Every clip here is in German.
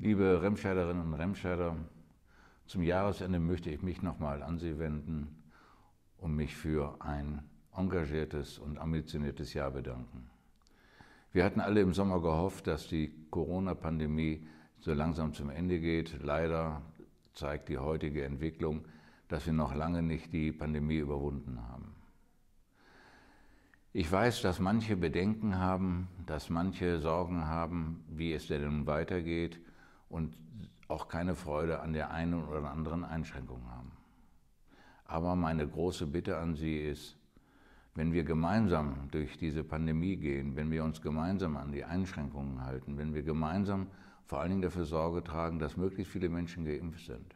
Liebe Remscheiderinnen und Remscheider, zum Jahresende möchte ich mich nochmal an Sie wenden und mich für ein engagiertes und ambitioniertes Jahr bedanken. Wir hatten alle im Sommer gehofft, dass die Corona-Pandemie so langsam zum Ende geht. Leider zeigt die heutige Entwicklung, dass wir noch lange nicht die Pandemie überwunden haben. Ich weiß, dass manche Bedenken haben, dass manche Sorgen haben, wie es denn nun weitergeht und auch keine Freude an der einen oder anderen Einschränkung haben. Aber meine große Bitte an Sie ist, wenn wir gemeinsam durch diese Pandemie gehen, wenn wir uns gemeinsam an die Einschränkungen halten, wenn wir gemeinsam vor allen Dingen dafür Sorge tragen, dass möglichst viele Menschen geimpft sind,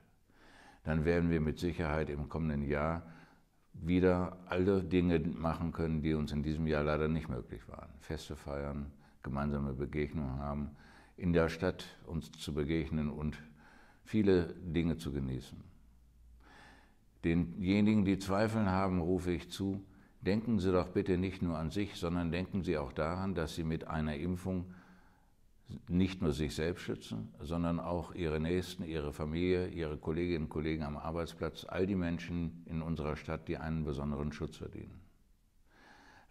dann werden wir mit Sicherheit im kommenden Jahr wieder alle Dinge machen können, die uns in diesem Jahr leider nicht möglich waren. Feste feiern, gemeinsame Begegnungen haben, in der Stadt uns zu begegnen und viele Dinge zu genießen. Denjenigen, die Zweifel haben, rufe ich zu, denken Sie doch bitte nicht nur an sich, sondern denken Sie auch daran, dass Sie mit einer Impfung nicht nur sich selbst schützen, sondern auch Ihre Nächsten, Ihre Familie, Ihre Kolleginnen und Kollegen am Arbeitsplatz, all die Menschen in unserer Stadt, die einen besonderen Schutz verdienen.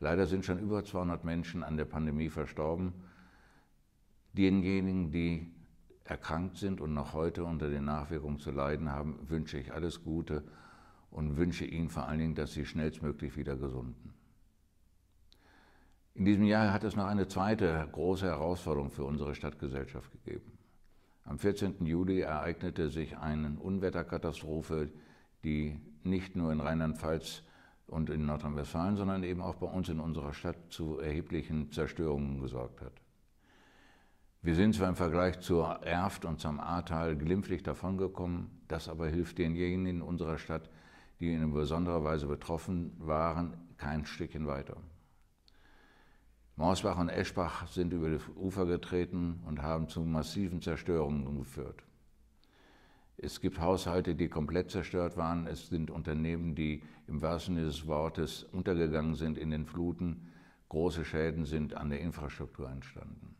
Leider sind schon über 200 Menschen an der Pandemie verstorben Denjenigen, die erkrankt sind und noch heute unter den Nachwirkungen zu leiden haben, wünsche ich alles Gute und wünsche ihnen vor allen Dingen, dass sie schnellstmöglich wieder gesunden. In diesem Jahr hat es noch eine zweite große Herausforderung für unsere Stadtgesellschaft gegeben. Am 14. Juli ereignete sich eine Unwetterkatastrophe, die nicht nur in Rheinland-Pfalz und in Nordrhein-Westfalen, sondern eben auch bei uns in unserer Stadt zu erheblichen Zerstörungen gesorgt hat. Wir sind zwar im Vergleich zur Erft und zum Ahrtal glimpflich davongekommen, das aber hilft denjenigen in unserer Stadt, die in besonderer Weise betroffen waren, kein Stückchen weiter. Morsbach und Eschbach sind über die Ufer getreten und haben zu massiven Zerstörungen geführt. Es gibt Haushalte, die komplett zerstört waren. Es sind Unternehmen, die im wahrsten Sinne des Wortes untergegangen sind in den Fluten. Große Schäden sind an der Infrastruktur entstanden.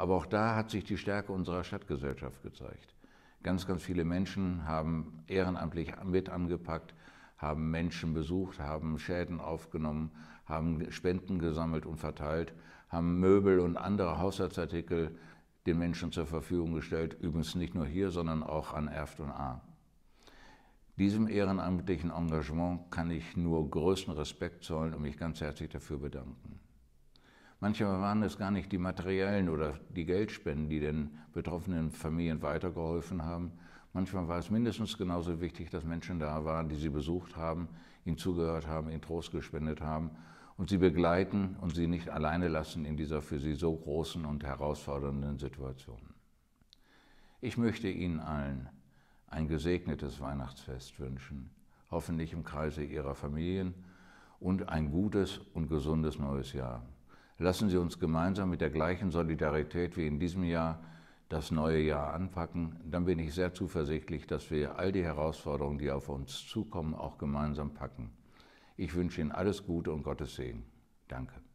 Aber auch da hat sich die Stärke unserer Stadtgesellschaft gezeigt. Ganz, ganz viele Menschen haben ehrenamtlich mit angepackt, haben Menschen besucht, haben Schäden aufgenommen, haben Spenden gesammelt und verteilt, haben Möbel und andere Haushaltsartikel den Menschen zur Verfügung gestellt, übrigens nicht nur hier, sondern auch an Erft und A. Diesem ehrenamtlichen Engagement kann ich nur größten Respekt zollen und mich ganz herzlich dafür bedanken. Manchmal waren es gar nicht die materiellen oder die Geldspenden, die den betroffenen Familien weitergeholfen haben. Manchmal war es mindestens genauso wichtig, dass Menschen da waren, die sie besucht haben, ihnen zugehört haben, ihnen Trost gespendet haben und sie begleiten und sie nicht alleine lassen in dieser für sie so großen und herausfordernden Situation. Ich möchte Ihnen allen ein gesegnetes Weihnachtsfest wünschen, hoffentlich im Kreise Ihrer Familien und ein gutes und gesundes neues Jahr. Lassen Sie uns gemeinsam mit der gleichen Solidarität wie in diesem Jahr das neue Jahr anpacken. Dann bin ich sehr zuversichtlich, dass wir all die Herausforderungen, die auf uns zukommen, auch gemeinsam packen. Ich wünsche Ihnen alles Gute und Gottes Segen. Danke.